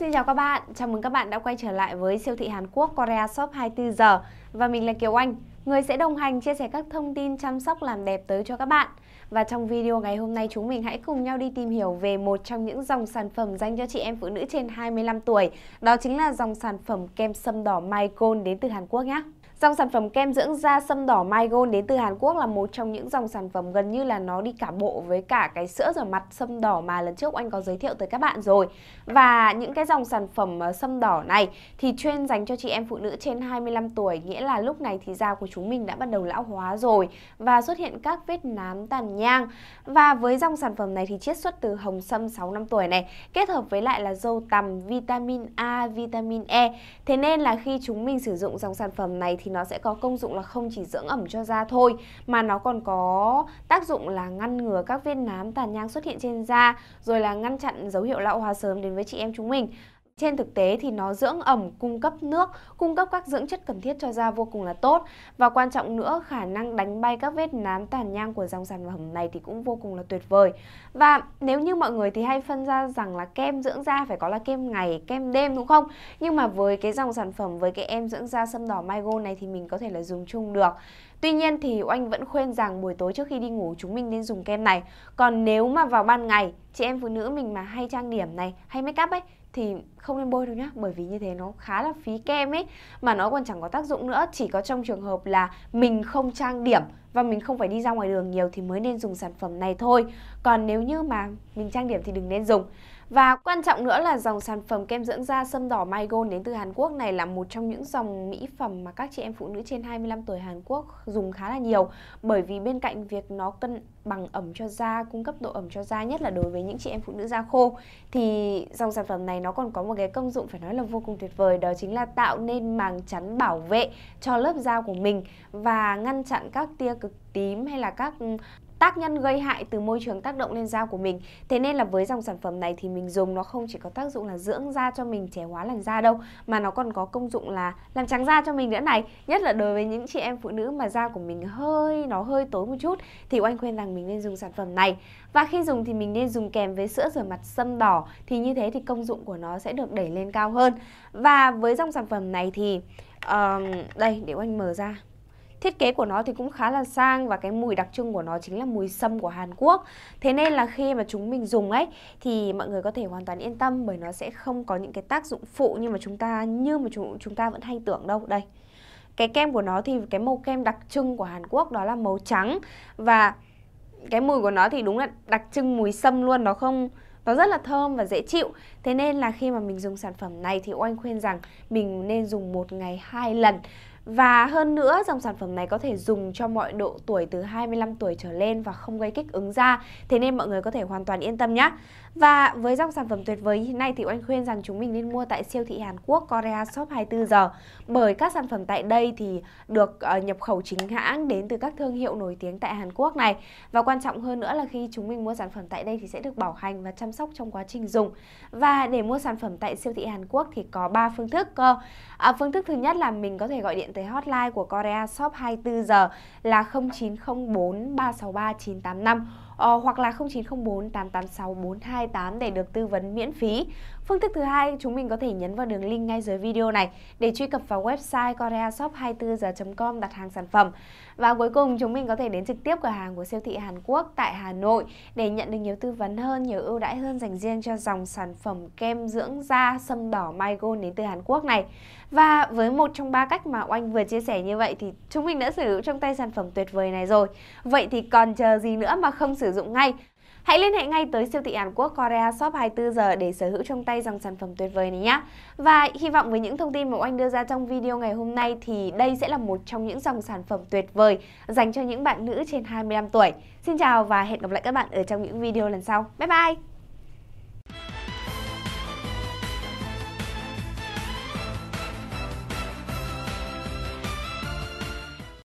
xin chào các bạn. Chào mừng các bạn đã quay trở lại với siêu thị Hàn Quốc Korea Shop 24 giờ và mình là Kiều Anh, người sẽ đồng hành chia sẻ các thông tin chăm sóc làm đẹp tới cho các bạn. Và trong video ngày hôm nay chúng mình hãy cùng nhau đi tìm hiểu về một trong những dòng sản phẩm dành cho chị em phụ nữ trên 25 tuổi. Đó chính là dòng sản phẩm kem sâm đỏ My đến từ Hàn Quốc nhé. Dòng sản phẩm kem dưỡng da sâm đỏ My đến từ Hàn Quốc là một trong những dòng sản phẩm gần như là nó đi cả bộ với cả cái sữa rửa mặt sâm đỏ mà lần trước anh có giới thiệu tới các bạn rồi. Và những cái dòng sản phẩm ờ, sâm đỏ này thì chuyên dành cho chị em phụ nữ trên 25 tuổi, nghĩa là lúc này thì da của chúng mình đã bắt đầu lão hóa rồi và xuất hiện các vết nám tàn nhang nhang. Và với dòng sản phẩm này thì chiết xuất từ hồng sâm 6 năm tuổi này, kết hợp với lại là dâu tằm, vitamin A, vitamin E. Thế nên là khi chúng mình sử dụng dòng sản phẩm này thì nó sẽ có công dụng là không chỉ dưỡng ẩm cho da thôi mà nó còn có tác dụng là ngăn ngừa các viên nám tàn nhang xuất hiện trên da rồi là ngăn chặn dấu hiệu lão hóa sớm đến với chị em chúng mình trên thực tế thì nó dưỡng ẩm, cung cấp nước, cung cấp các dưỡng chất cần thiết cho da vô cùng là tốt. Và quan trọng nữa, khả năng đánh bay các vết nám tàn nhang của dòng sản phẩm này thì cũng vô cùng là tuyệt vời. Và nếu như mọi người thì hay phân ra rằng là kem dưỡng da phải có là kem ngày, kem đêm đúng không? Nhưng mà với cái dòng sản phẩm với cái em dưỡng da sâm đỏ Maigo này thì mình có thể là dùng chung được. Tuy nhiên thì Oanh vẫn khuyên rằng buổi tối trước khi đi ngủ chúng mình nên dùng kem này. Còn nếu mà vào ban ngày, chị em phụ nữ mình mà hay trang điểm này, hay make up ấy thì không nên bôi đâu nhá bởi vì như thế nó khá là phí kem ấy mà nó còn chẳng có tác dụng nữa chỉ có trong trường hợp là mình không trang điểm và mình không phải đi ra ngoài đường nhiều thì mới nên dùng sản phẩm này thôi còn nếu như mà mình trang điểm thì đừng nên dùng và quan trọng nữa là dòng sản phẩm kem dưỡng da sâm đỏ Maygon đến từ Hàn Quốc này là một trong những dòng mỹ phẩm mà các chị em phụ nữ trên 25 tuổi Hàn Quốc dùng khá là nhiều bởi vì bên cạnh việc nó cân bằng ẩm cho da, cung cấp độ ẩm cho da nhất là đối với những chị em phụ nữ da khô thì dòng sản phẩm này nó còn có một cái công dụng phải nói là vô cùng tuyệt vời đó chính là tạo nên màng chắn bảo vệ cho lớp da của mình và ngăn chặn các tia cực tím hay là các tác nhân gây hại từ môi trường tác động lên da của mình thế nên là với dòng sản phẩm này thì mình dùng nó không chỉ có tác dụng là dưỡng da cho mình trẻ hóa làn da đâu mà nó còn có công dụng là làm trắng da cho mình nữa này nhất là đối với những chị em phụ nữ mà da của mình hơi nó hơi tối một chút thì oanh khuyên rằng mình nên dùng sản phẩm này và khi dùng thì mình nên dùng kèm với sữa rửa mặt sâm đỏ thì như thế thì công dụng của nó sẽ được đẩy lên cao hơn và với dòng sản phẩm này thì uh, đây để anh mở ra Thiết kế của nó thì cũng khá là sang và cái mùi đặc trưng của nó chính là mùi sâm của Hàn Quốc. Thế nên là khi mà chúng mình dùng ấy thì mọi người có thể hoàn toàn yên tâm bởi nó sẽ không có những cái tác dụng phụ nhưng mà chúng ta như mà chúng chúng ta vẫn hay tưởng đâu. Đây. Cái kem của nó thì cái màu kem đặc trưng của Hàn Quốc đó là màu trắng và cái mùi của nó thì đúng là đặc trưng mùi sâm luôn nó không nó rất là thơm và dễ chịu thế nên là khi mà mình dùng sản phẩm này thì oanh khuyên rằng mình nên dùng một ngày hai lần và hơn nữa, dòng sản phẩm này có thể dùng cho mọi độ tuổi từ 25 tuổi trở lên và không gây kích ứng da, thế nên mọi người có thể hoàn toàn yên tâm nhé. Và với dòng sản phẩm tuyệt vời như thế này thì Oanh khuyên rằng chúng mình nên mua tại siêu thị Hàn Quốc Korea Shop 24 giờ bởi các sản phẩm tại đây thì được ờ, nhập khẩu chính hãng đến từ các thương hiệu nổi tiếng tại Hàn Quốc này. Và quan trọng hơn nữa là khi chúng mình mua sản phẩm tại đây thì sẽ được bảo hành và chăm sóc trong quá trình dùng. Và để mua sản phẩm tại siêu thị Hàn Quốc thì có 3 phương thức cơ. À, phương thức thứ nhất là mình có thể gọi điện tới tới hotline của Korea Shop 24 giờ là 0904 363 985 Ờ, hoặc là 0904 886 428 để được tư vấn miễn phí. Phương thức thứ hai chúng mình có thể nhấn vào đường link ngay dưới video này để truy cập vào website koreashop24h.com đặt hàng sản phẩm. Và cuối cùng chúng mình có thể đến trực tiếp cửa hàng của siêu thị Hàn Quốc tại Hà Nội để nhận được nhiều tư vấn hơn, nhiều ưu đãi hơn dành riêng cho dòng sản phẩm kem dưỡng da sâm đỏ Mygon đến từ Hàn Quốc này. Và với một trong ba cách mà Oanh vừa chia sẻ như vậy thì chúng mình đã sở hữu trong tay sản phẩm tuyệt vời này rồi. Vậy thì còn chờ gì nữa mà không sử dụng ngay. Hãy liên hệ ngay tới siêu thị Hàn Quốc Korea Shop 24 giờ để sở hữu trong tay dòng sản phẩm tuyệt vời này nhé. Và hy vọng với những thông tin mà anh đưa ra trong video ngày hôm nay thì đây sẽ là một trong những dòng sản phẩm tuyệt vời dành cho những bạn nữ trên 25 tuổi. Xin chào và hẹn gặp lại các bạn ở trong những video lần sau. Bye bye!